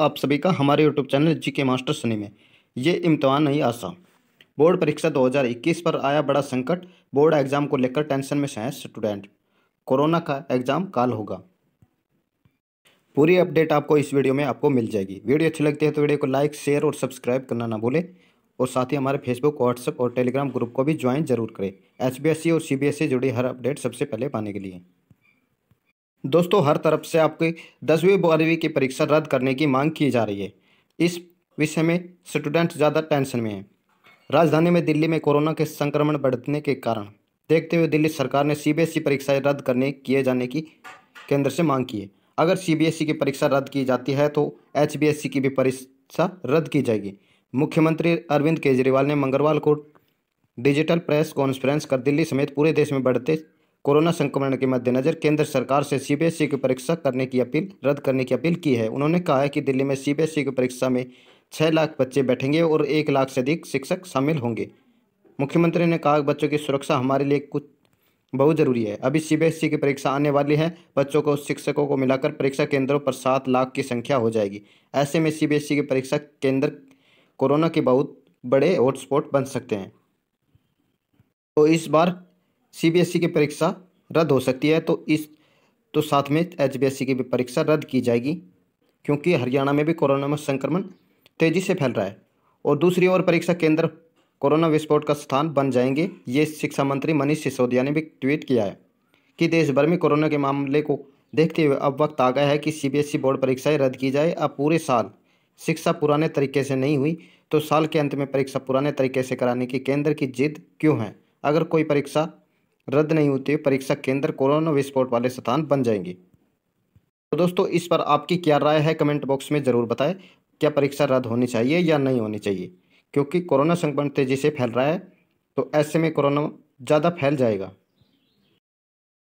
आप सभी का हमारे यूट्यूब चैनल जी के मास्टर सनी में ये इम्तहान नहीं आशा बोर्ड परीक्षा 2021 पर आया बड़ा संकट बोर्ड एग्ज़ाम को लेकर टेंशन में शायद स्टूडेंट कोरोना का एग्ज़ाम काल होगा पूरी अपडेट आपको इस वीडियो में आपको मिल जाएगी वीडियो अच्छी लगती है तो वीडियो को लाइक शेयर और सब्सक्राइब करना ना भूलें और साथ ही हमारे फेसबुक व्हाट्सअप और टेलीग्राम ग्रुप को भी ज्वाइन जरूर करें एच और सी से जुड़ी हर अपडेट सबसे पहले पाने के लिए दोस्तों हर तरफ से आपके दसवीं बारहवीं की परीक्षा रद्द करने की मांग की जा रही है इस विषय में स्टूडेंट्स ज़्यादा टेंशन में हैं राजधानी में दिल्ली में कोरोना के संक्रमण बढ़ने के कारण देखते हुए दिल्ली सरकार ने सीबीएसई e परीक्षाएं रद्द करने किए जाने की केंद्र से मांग की है अगर सीबीएसई e की परीक्षा रद्द की जाती है तो एचबीएसई e की भी परीक्षा रद्द की जाएगी मुख्यमंत्री अरविंद केजरीवाल ने मंगलवार को डिजिटल प्रेस कॉन्फ्रेंस कर दिल्ली समेत पूरे देश में बढ़ते कोरोना संक्रमण के मद्देनजर केंद्र सरकार से सीबीएसई की परीक्षा करने की अपील रद्द करने की अपील की है उन्होंने कहा है कि दिल्ली में सीबीएसई की परीक्षा में छः लाख बच्चे बैठेंगे और एक लाख से अधिक शिक्षक शामिल होंगे मुख्यमंत्री ने कहा बच्चों की सुरक्षा हमारे लिए कुछ बहुत जरूरी है अभी सीबीएसई की परीक्षा आने वाली है बच्चों को शिक्षकों को मिलाकर परीक्षा केंद्रों पर सात लाख की संख्या हो जाएगी ऐसे में सीबीएसई की परीक्षा केंद्र कोरोना के बहुत बड़े हॉटस्पॉट बन सकते हैं तो इस बार सीबीएसई e की परीक्षा रद्द हो सकती है तो इस तो साथ में एचबीएसई e की भी परीक्षा रद्द की जाएगी क्योंकि हरियाणा में भी कोरोना में संक्रमण तेज़ी से फैल रहा है और दूसरी ओर परीक्षा केंद्र कोरोना विस्फोट का स्थान बन जाएंगे ये शिक्षा मंत्री मनीष सिसोदिया ने भी ट्वीट किया है कि देश भर में कोरोना के मामले को देखते हुए अब वक्त आ गया है कि सीबीएसई e बोर्ड परीक्षाएं रद्द की जाए अब पूरे साल शिक्षा पुराने तरीके से नहीं हुई तो साल के अंत में परीक्षा पुराने तरीके से कराने की केंद्र की जिद क्यों है अगर कोई परीक्षा रद्द नहीं होते परीक्षा केंद्र कोरोना विस्फोट वाले स्थान बन जाएंगे तो दोस्तों इस पर आपकी क्या राय है कमेंट बॉक्स में ज़रूर बताएं क्या परीक्षा रद्द होनी चाहिए या नहीं होनी चाहिए क्योंकि कोरोना संक्रमण तेज़ी से फैल रहा है तो ऐसे में कोरोना ज़्यादा फैल जाएगा